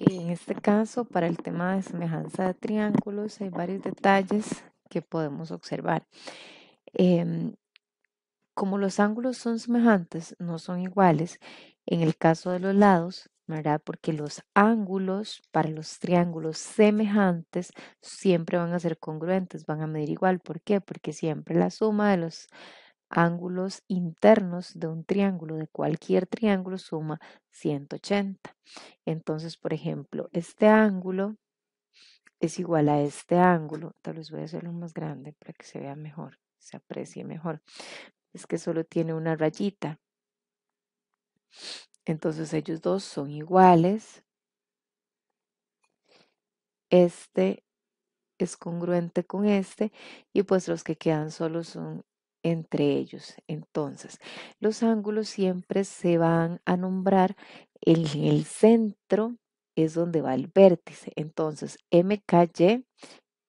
en este caso para el tema de semejanza de triángulos hay varios detalles que podemos observar. Em, como los ángulos son semejantes, no son iguales, en el caso de los lados, ¿verdad? Porque los ángulos para los triángulos semejantes siempre van a ser congruentes, van a medir igual. ¿Por qué? Porque siempre la suma de los ángulos internos de un triángulo, de cualquier triángulo, suma 180. Entonces, por ejemplo, este ángulo es igual a este ángulo. Tal vez voy a hacerlo más grande para que se vea mejor, se aprecie mejor. Es que solo tiene una rayita. Entonces ellos dos son iguales. Este es congruente con este y pues los que quedan solos son entre ellos. Entonces, los ángulos siempre se van a nombrar en el centro es donde va el vértice. Entonces, MKY,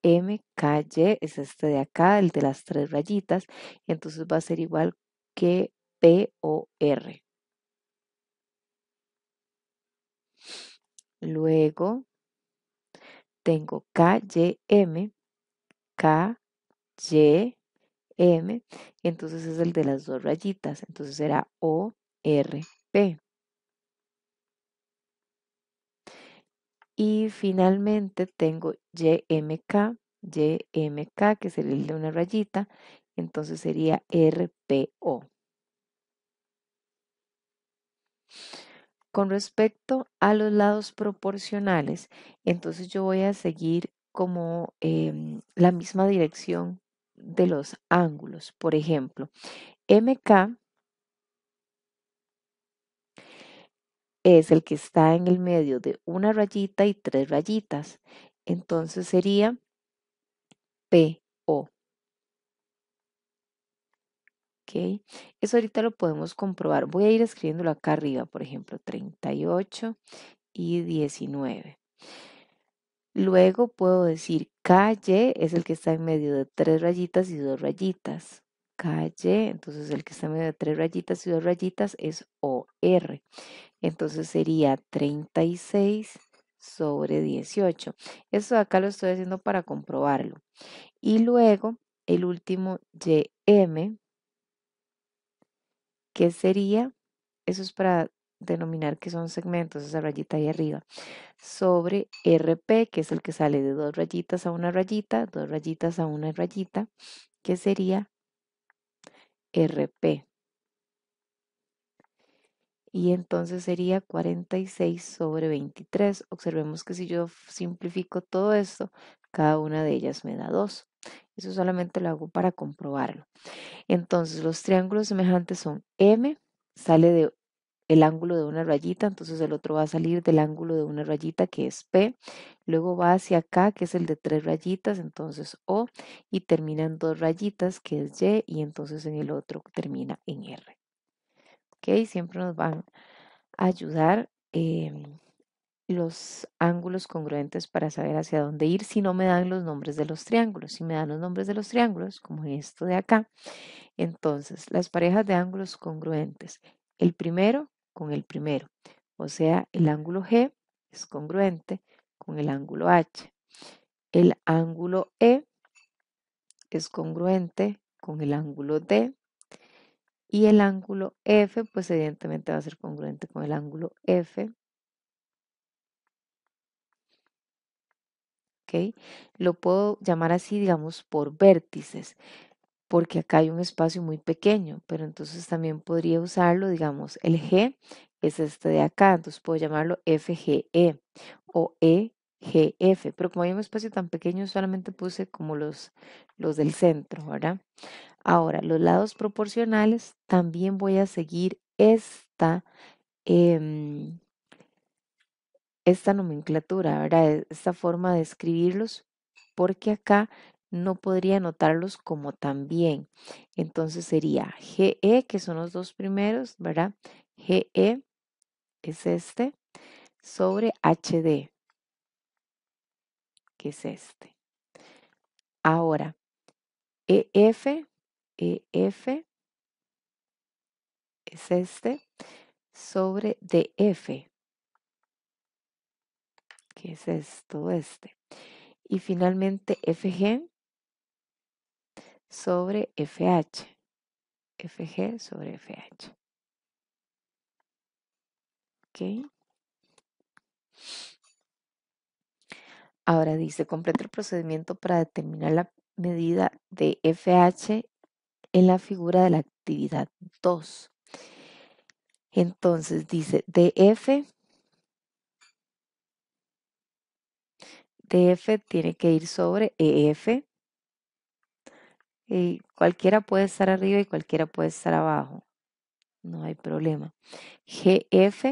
MKY es este de acá, el de las tres rayitas, entonces va a ser igual que POR. Luego tengo KYM, KY M, entonces es el de las dos rayitas, entonces será P. Y finalmente tengo YMK, K, que sería el de una rayita, entonces sería O. Con respecto a los lados proporcionales, entonces yo voy a seguir como em, la misma dirección de los ángulos. Por ejemplo, MK es el que está en el medio de una rayita y tres rayitas. Entonces sería PO. Eso ahorita lo podemos comprobar. Voy a ir escribiéndolo acá arriba, por ejemplo, 38 y 19. Luego puedo decir calle es el que está en medio de tres rayitas y dos rayitas. Calle, entonces el que está en medio de tres rayitas y dos rayitas es OR. Entonces sería 36 sobre 18. Eso acá lo estoy haciendo para comprobarlo. Y luego el último YM, que sería, eso es para denominar que son segmentos, esa rayita ahí arriba, sobre RP, que es el que sale de dos rayitas a una rayita, dos rayitas a una rayita, que sería RP. Y entonces sería 46 sobre 23. Observemos que si yo simplifico todo esto, cada una de ellas me da 2. Eso solamente lo hago para comprobarlo. Entonces los triángulos semejantes son M, sale de el ángulo de una rayita, entonces el otro va a salir del ángulo de una rayita que es P, luego va hacia acá que es el de tres rayitas, entonces O, y termina en dos rayitas que es Y, y entonces en el otro termina en R. ¿Ok? Siempre nos van a ayudar em, los ángulos congruentes para saber hacia dónde ir si no me dan los nombres de los triángulos. Si me dan los nombres de los triángulos, como esto de acá, entonces las parejas de ángulos congruentes. El primero con el primero. O sea, el ángulo G es congruente con el ángulo H. El ángulo E es congruente con el ángulo D. Y el ángulo F, pues evidentemente va a ser congruente con el ángulo F. Lo puedo llamar así, digamos, por vértices porque acá hay un espacio muy pequeño, pero entonces también podría usarlo, digamos, el G es este de acá, entonces puedo llamarlo FGE o EGF, pero como hay un espacio tan pequeño, solamente puse como los, los del centro, ¿verdad? Ahora, los lados proporcionales, también voy a seguir esta, em, esta nomenclatura, ¿verdad? E, esta forma de escribirlos, porque acá no podría notarlos como también. Entonces sería GE, que son los dos primeros, ¿verdad? GE es este, sobre HD, que es este. Ahora, EF, EF es este, sobre DF, que es esto, este. Y finalmente FG sobre FH. FG sobre FH. ¿Ok? Ahora dice, completa el procedimiento para determinar la medida de FH en la figura de la actividad 2. Entonces dice DF. DF tiene que ir sobre EF. Y cualquiera puede estar arriba y cualquiera puede estar abajo. No hay problema. GF.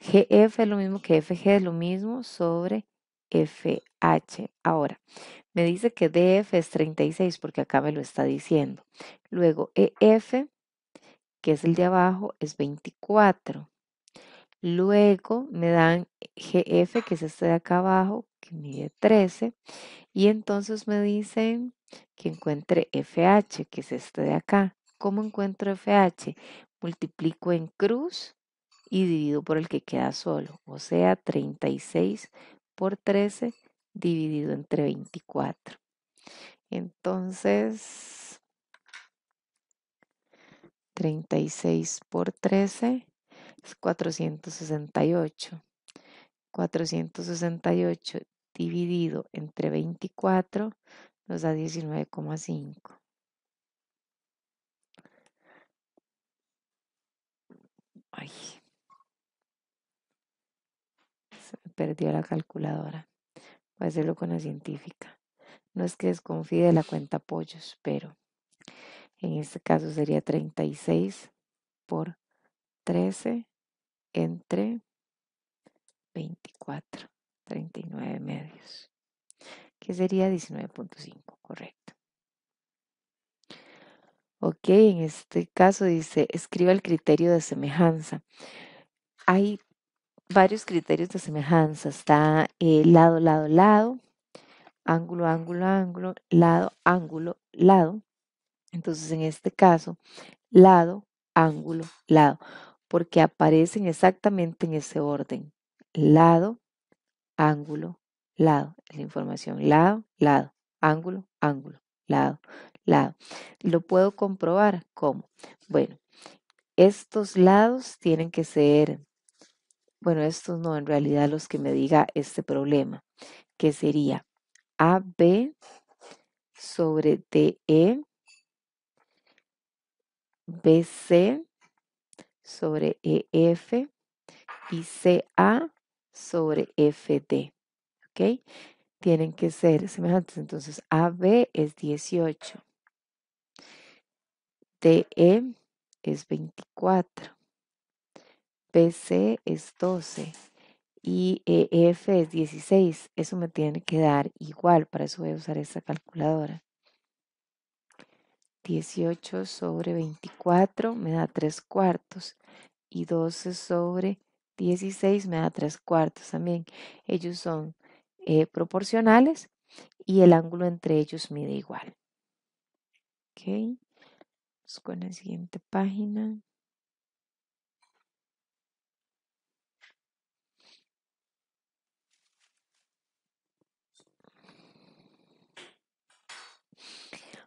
GF es lo mismo que FG, es lo mismo sobre FH. Ahora, me dice que DF es 36 porque acá me lo está diciendo. Luego, EF, que es el de abajo, es 24. Luego me dan GF, que es este de acá abajo, que mide 13, y entonces me dicen que encuentre FH, que es este de acá. ¿Cómo encuentro FH? Multiplico en cruz y divido por el que queda solo, o sea, 36 por 13 dividido entre 24. Entonces, 36 por 13 es 468. 468 dividido entre 24 nos da 19,5. se me perdió la calculadora. Voy a hacerlo con la científica. No es que desconfíe de la cuenta pollos, pero en este caso sería 36 por 13 entre 24, 39 medios, que sería 19.5, correcto. Ok, en este caso dice, escriba el criterio de semejanza. Hay varios criterios de semejanza. Está el eh, lado, lado, lado, ángulo, ángulo, ángulo, lado, ángulo, lado. Entonces, en este caso, lado, ángulo, lado, porque aparecen exactamente en ese orden lado, ángulo, lado. la información lado, lado, ángulo, ángulo, lado, lado. Lo puedo comprobar. ¿Cómo? Bueno, estos lados tienen que ser, bueno, estos no, en realidad los que me diga este problema, que sería AB sobre DE, BC sobre EF y CA sobre FD. ¿Ok? Tienen que ser semejantes. Entonces, AB es 18. DE es 24. BC es 12 y EF eh, es 16. Eso me tiene que dar igual, para eso voy a usar esta calculadora. 18 sobre 24 me da 3 cuartos y 12 sobre 16 me da 3 cuartos también. Ellos son eh, proporcionales y el ángulo entre ellos mide igual. Ok, Vamos con la siguiente página.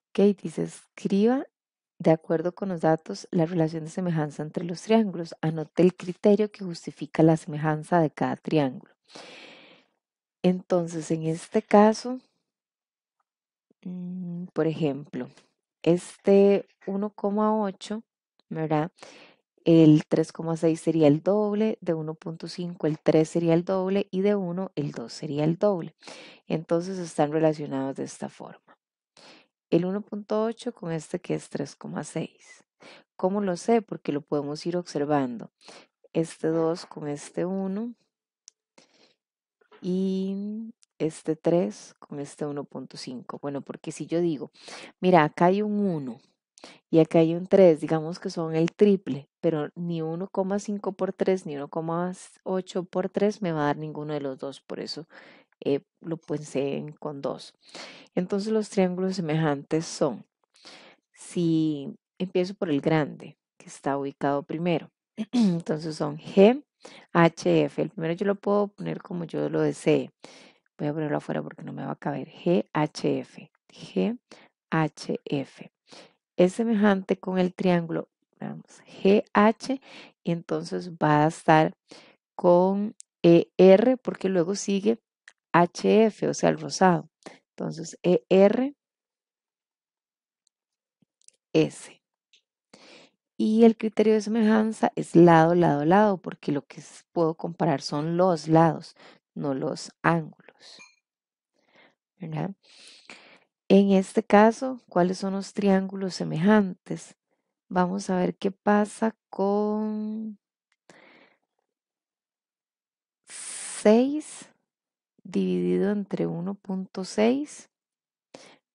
Ok, dice escriba de acuerdo con los datos, la relación de semejanza entre los triángulos. Anote el criterio que justifica la semejanza de cada triángulo. Entonces, en este caso, mm, por ejemplo, este 1,8, ¿verdad? El 3,6 sería el doble, de 1.5 el 3 sería el doble y de 1 el 2 sería el doble. Entonces están relacionados de esta forma el 1.8 con este que es 3,6. ¿Cómo lo sé? Porque lo podemos ir observando. Este 2 con este 1 y este 3 con este 1.5. Bueno, porque si yo digo, mira, acá hay un 1 y acá hay un 3, digamos que son el triple, pero ni 1,5 por 3 ni 1,8 por 3 me va a dar ninguno de los dos, por eso eh, lo pueden con dos. Entonces los triángulos semejantes son, si empiezo por el grande, que está ubicado primero, entonces son G, H, El primero yo lo puedo poner como yo lo desee. Voy a ponerlo afuera porque no me va a caber. G, H, G, H, Es semejante con el triángulo GH y entonces va a estar con ER porque luego sigue HF, o sea, el rosado. Entonces, ER, S. Y el criterio de semejanza es lado, lado, lado, porque lo que puedo comparar son los lados, no los ángulos. ¿Verdad? En este caso, ¿cuáles son los triángulos semejantes? Vamos a ver qué pasa con 6 dividido entre 1.6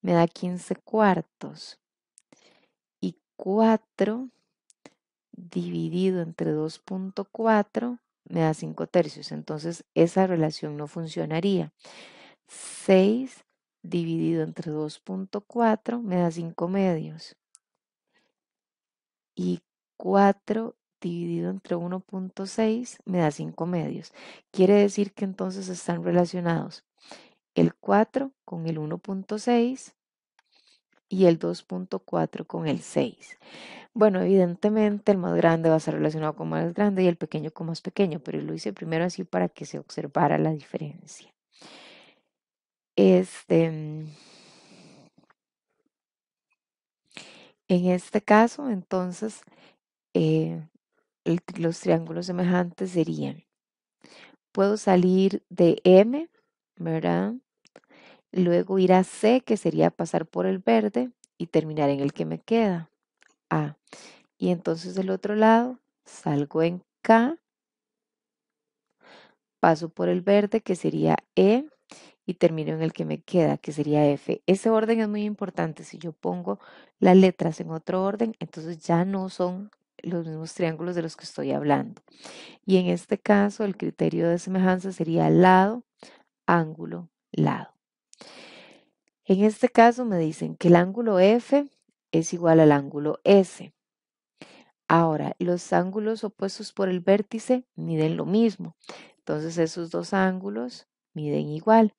me da 15 cuartos. Y 4 dividido entre 2.4 me da 5 tercios. Entonces esa relación no funcionaría. 6 dividido entre 2.4 me da 5 medios. Y 4 dividido entre 1.6 me da 5 medios. Quiere decir que entonces están relacionados el 4 con el 1.6 y el 2.4 con el 6. Bueno, evidentemente el más grande va a ser relacionado con más grande y el pequeño con más pequeño, pero lo hice primero así para que se observara la diferencia. Este, en este caso, entonces, eh, los triángulos semejantes serían, puedo salir de M, ¿verdad? Luego ir a C, que sería pasar por el verde, y terminar en el que me queda, A. Y entonces del otro lado, salgo en K, paso por el verde, que sería E, y termino en el que me queda, que sería F. Ese orden es muy importante. Si yo pongo las letras en otro orden, entonces ya no son los mismos triángulos de los que estoy hablando. Y en este caso, el criterio de semejanza sería lado, ángulo, lado. En este caso me dicen que el ángulo F es igual al ángulo S. Ahora, los ángulos opuestos por el vértice miden lo mismo. Entonces, esos dos ángulos miden igual.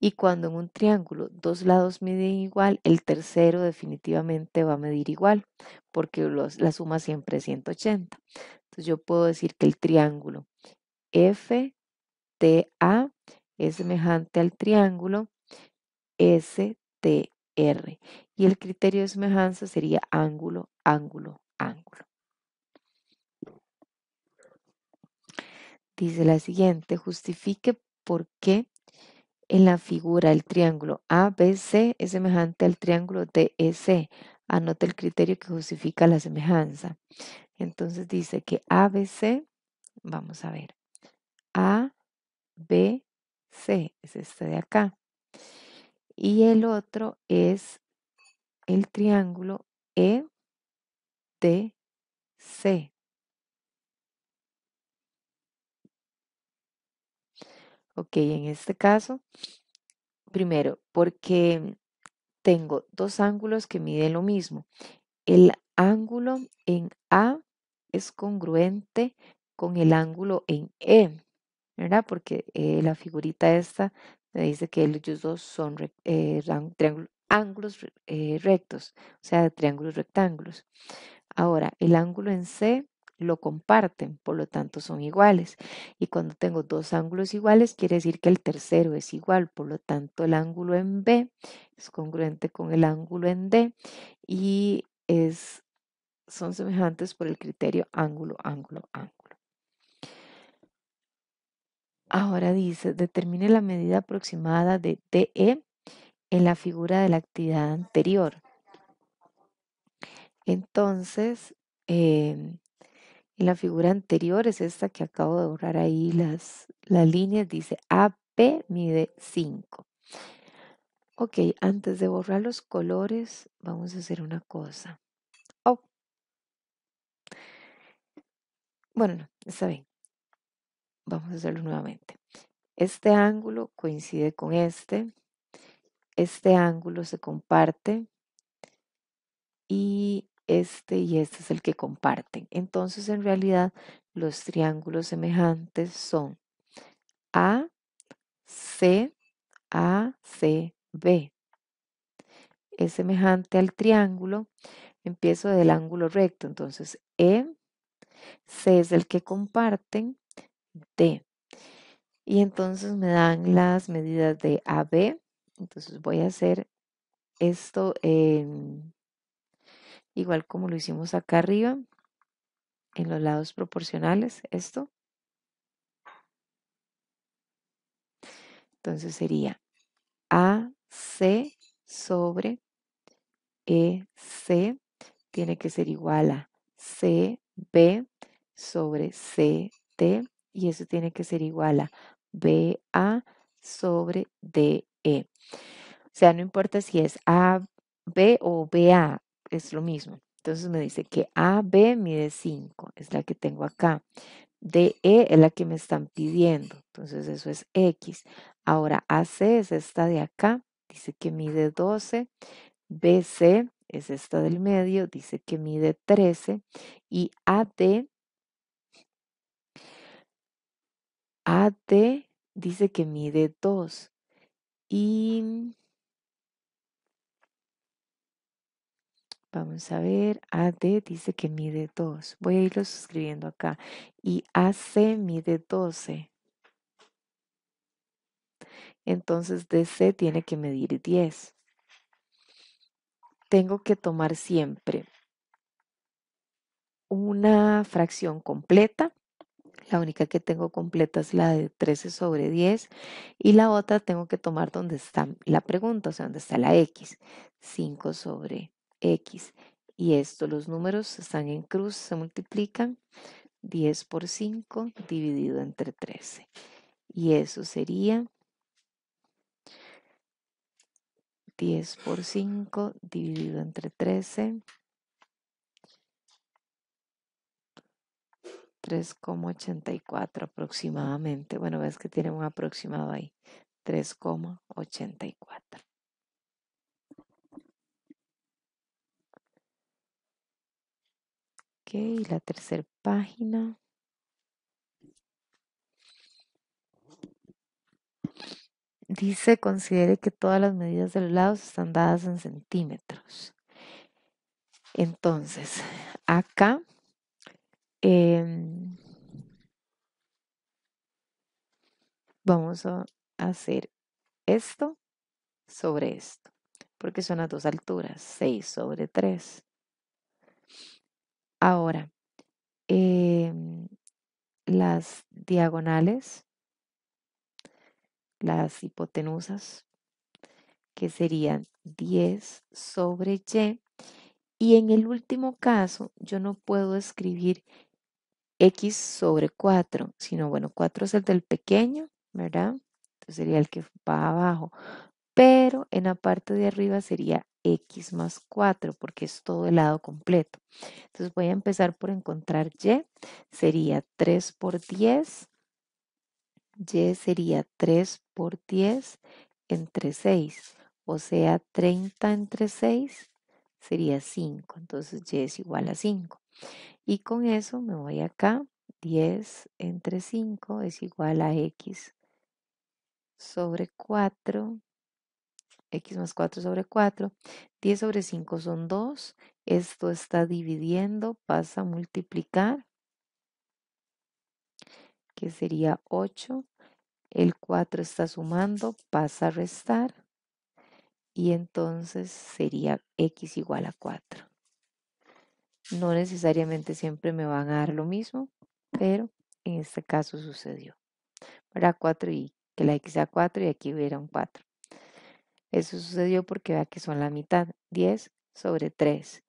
Y cuando en un triángulo dos lados miden igual, el tercero definitivamente va a medir igual, porque la suma siempre es 180. Entonces yo puedo decir que el triángulo FTA es semejante al triángulo STR. Y el criterio de semejanza sería ángulo, ángulo, ángulo. Dice la siguiente, justifique porque en la figura el triángulo ABC es semejante al triángulo DEC. Anota el criterio que justifica la semejanza. Entonces dice que ABC, vamos a ver, ABC es este de acá. Y el otro es el triángulo EDC. Ok, en este caso, primero, porque tengo dos ángulos que miden lo mismo. El ángulo en A es congruente con el ángulo en E, ¿verdad? Porque eh, la figurita esta me dice que ellos dos son eh, ángulos eh, rectos, o sea, triángulos rectángulos. Ahora, el ángulo en C lo comparten, por lo tanto son iguales. Y cuando tengo dos ángulos iguales, quiere decir que el tercero es igual, por lo tanto el ángulo en B es congruente con el ángulo en D y es, son semejantes por el criterio ángulo, ángulo, ángulo. Ahora dice, determine la medida aproximada de DE en la figura de la actividad anterior. Entonces, em, en la figura anterior es esta que acabo de borrar ahí las, las líneas, dice AP mide 5. Ok, antes de borrar los colores, vamos a hacer una cosa. Oh. Bueno, no, está bien. Vamos a hacerlo nuevamente. Este ángulo coincide con este. Este ángulo se comparte. Y este y este es el que comparten. Entonces, en realidad, los triángulos semejantes son A, C, A, C, B. Es semejante al triángulo. Empiezo del ángulo recto. Entonces, E, C es el que comparten, D. Y entonces me dan las medidas de AB. Entonces voy a hacer esto en igual como lo hicimos acá arriba, en los lados proporcionales, esto. Entonces sería AC sobre EC tiene que ser igual a CB sobre CT y eso tiene que ser igual a BA sobre DE. O sea, no importa si es AB o BA, es lo mismo. Entonces me dice que AB mide 5, es la que tengo acá. DE es la que me están pidiendo, entonces eso es X. Ahora AC es esta de acá, dice que mide 12. BC es esta del medio, dice que mide 13. Y AD, AD dice que mide 2. Y Vamos a ver, AD dice que mide 2. Voy a irlo suscribiendo acá. Y AC mide 12. Entonces DC tiene que medir 10. Tengo que tomar siempre una fracción completa. La única que tengo completa es la de 13 sobre 10 y la otra tengo que tomar donde está la pregunta, o sea, donde está la x, 5 sobre x. Y esto, los números están en cruz, se multiplican 10 por 5 dividido entre 13. Y eso sería 10 por 5 dividido entre 13. 3,84 aproximadamente. Bueno, ves que tiene un aproximado ahí. 3,84. Y la tercera página. Dice, considere que todas las medidas de los lados están dadas en centímetros. Entonces, acá em, vamos a hacer esto sobre esto, porque son las dos alturas, 6 sobre 3. Ahora, em, las diagonales, las hipotenusas, que serían 10 sobre y. Y en el último caso, yo no puedo escribir x sobre 4, sino bueno, 4 es el del pequeño, ¿verdad? Entonces sería el que va abajo. Pero en la parte de arriba sería x más 4 porque es todo el lado completo. Entonces voy a empezar por encontrar y. Sería 3 por 10. Y sería 3 por 10 entre 6. O sea, 30 entre 6 sería 5. Entonces y es igual a 5. Y con eso me voy acá. 10 entre 5 es igual a x sobre 4 x más 4 sobre 4. 10 sobre 5 son 2. Esto está dividiendo, pasa a multiplicar, que sería 8. El 4 está sumando, pasa a restar. Y entonces sería x igual a 4. No necesariamente siempre me van a dar lo mismo, pero en este caso sucedió. Para 4 y que la x sea 4 y aquí hubiera un 4. Eso sucedió porque vea que son la mitad, 10 sobre 3.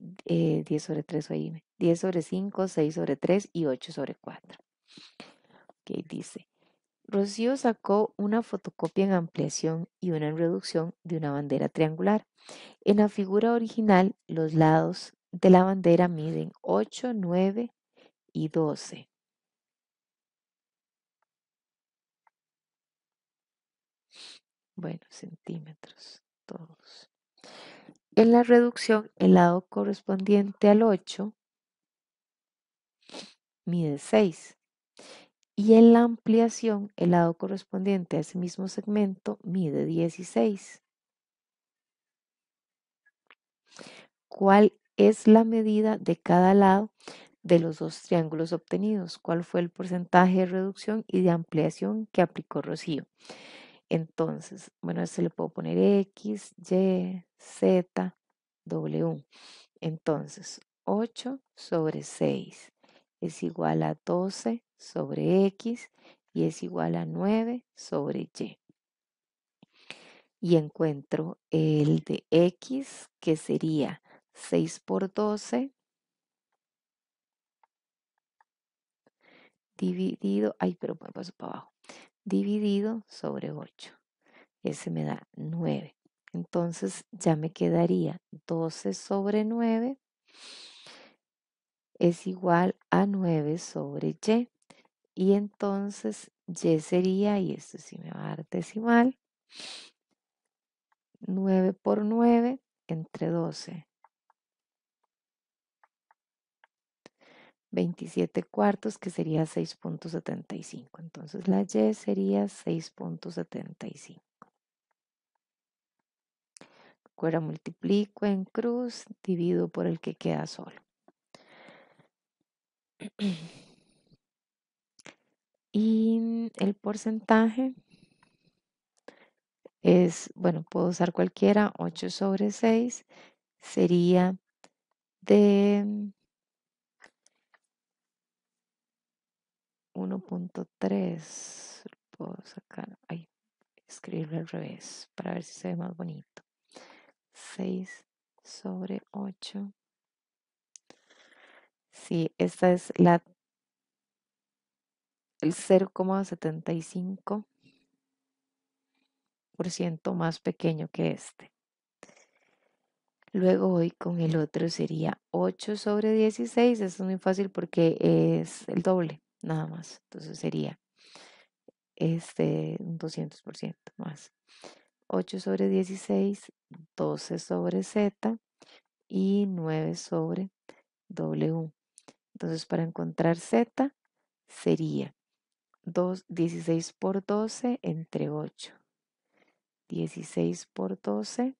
10 eh, sobre 3, oíme. 10 sobre 5, 6 sobre 3 y 8 sobre 4. Ok, dice. Rocío sacó una fotocopia en ampliación y una en reducción de una bandera triangular. En la figura original, los lados de la bandera miden 8, 9 y 12. bueno, centímetros, todos. En la reducción, el lado correspondiente al 8 mide 6. Y en la ampliación, el lado correspondiente a ese mismo segmento mide 16. ¿Cuál es la medida de cada lado de los dos triángulos obtenidos? ¿Cuál fue el porcentaje de reducción y de ampliación que aplicó Rocío? Entonces, bueno, a este le puedo poner X, Y, Z, W. Entonces, 8 sobre 6 es igual a 12 sobre X y es igual a 9 sobre Y. Y encuentro el de X, que sería 6 por 12 dividido, ay, pero me paso para abajo, dividido sobre 8. Ese me da 9. Entonces ya me quedaría 12 sobre 9 es igual a 9 sobre y. Y entonces y sería, y esto sí me va a dar decimal, 9 por 9 entre 12. 27 cuartos, que sería 6.75. Entonces la Y sería 6.75. Ahora multiplico en cruz, divido por el que queda solo. Y mm, el porcentaje es, bueno, puedo usar cualquiera, 8 sobre 6 sería de 1.3. Puedo sacar, ahí, escribirlo al revés para ver si se ve más bonito. 6 sobre 8. Sí, esta es la el 0,75% más pequeño que este. Luego voy con el otro, sería 8 sobre 16. es muy fácil porque es el doble nada más. Entonces sería este, un 200% más. 8 sobre 16, 12 sobre z y 9 sobre w. Entonces para encontrar z sería 2, 16 por 12 entre 8. 16 por 12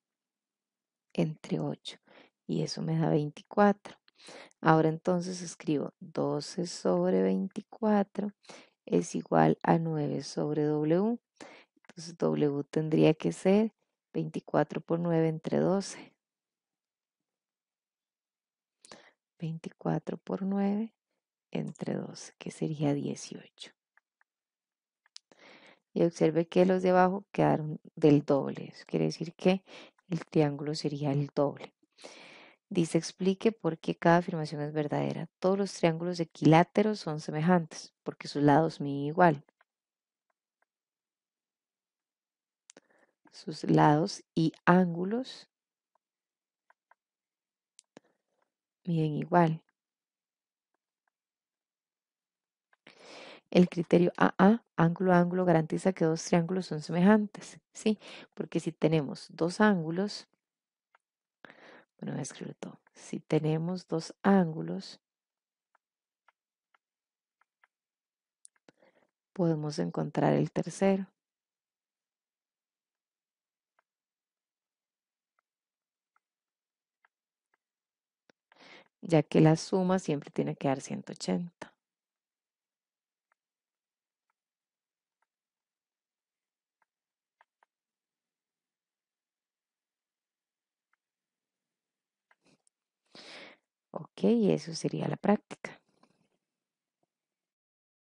entre 8. Y eso me da 24. Ahora entonces escribo 12 sobre 24 es igual a 9 sobre W. Entonces W tendría que ser 24 por 9 entre 12. 24 por 9 entre 12, que sería 18. Y observe que los de abajo quedaron del doble. Eso quiere decir que el triángulo sería el doble. Dice, explique por qué cada afirmación es verdadera. Todos los triángulos equiláteros son semejantes, porque sus lados miden igual. Sus lados y ángulos miden igual. El criterio AA, ángulo a ángulo, garantiza que dos triángulos son semejantes, ¿sí? Porque si tenemos dos ángulos, si tenemos dos ángulos, podemos encontrar el tercero. ya que la suma siempre tiene que dar 180. Ok, eso sería la práctica.